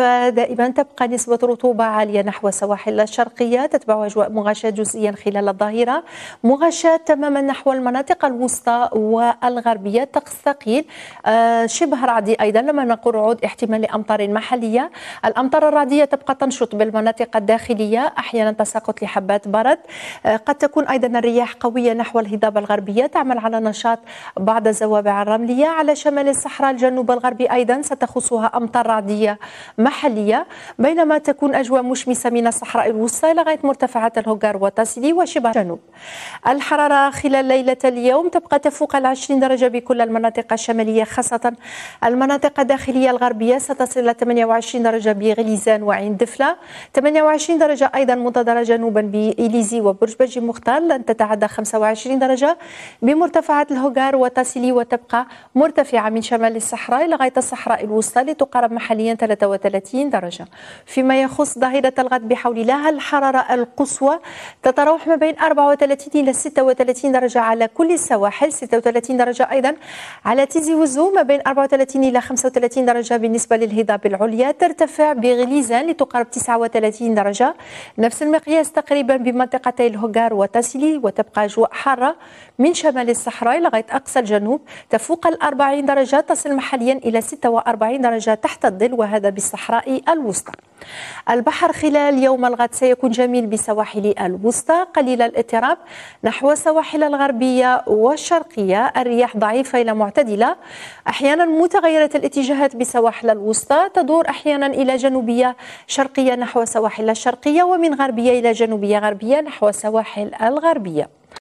فدائما تبقى نسبة رطوبة عالية نحو السواحل الشرقية تتبع أجواء مغشاة جزئيا خلال الظهيرة مغشاة تماما نحو المناطق الوسطى والغربية طقس ثقيل آه، شبه رعدي أيضا لما نقول رعود احتمال لأمطار محلية الأمطار الرعدية تبقى تنشط بالمناطق الداخلية أحيانا تساقط لحبات برد آه، قد تكون أيضا الرياح قوية نحو الهضاب الغربية تعمل على نشاط بعض الزوابع الرملية على شمال الصحراء الجنوب الغربي أيضا ستخصها أمطار رعدية مع محلية بينما تكون أجواء مشمسة من الصحراء الوسطى لغايه مرتفعات الهوغار وتاسيدي وشبه جنوب الحرارة خلال ليلة اليوم تبقى تفوق العشرين درجة بكل المناطق الشمالية خاصة المناطق الداخلية الغربية ستصل إلى 28 درجة بغليزان وعين دفلة 28 درجة أيضا منتظرة جنوبا بإليزي وبرج بجي مختار لن تتعدى 25 درجة بمرتفعات الهوغار وتاسيلي وتبقى مرتفعة من شمال الصحراء لغايه الصحراء الوسطى لتقارب محليا 33 30 درجة فيما يخص ظاهرة الغد بحول الله الحرارة القصوى تتراوح ما بين 34 إلى 36 درجة على كل السواحل 36 درجة أيضا على تيزي وزو ما بين 34 إلى 35 درجة بالنسبة للهضاب العليا ترتفع بغليزان لتقارب 39 درجة نفس المقياس تقريبا بمنطقتي الهجار وتاسيلي وتبقى أجواء حارة من شمال الصحراء لغاية أقصى الجنوب تفوق ال 40 درجة تصل محليا إلى 46 درجة تحت الظل وهذا بالصحراء الصحراء الوسطى البحر خلال يوم الغد سيكون جميل بسواحل الوسطى قليل الاضطراب نحو السواحل الغربية والشرقية الرياح ضعيفة إلى معتدلة أحيانا متغيرة الاتجاهات بسواحل الوسطى تدور أحيانا إلى جنوبية شرقية نحو السواحل الشرقية ومن غربية إلى جنوبية غربية نحو السواحل الغربية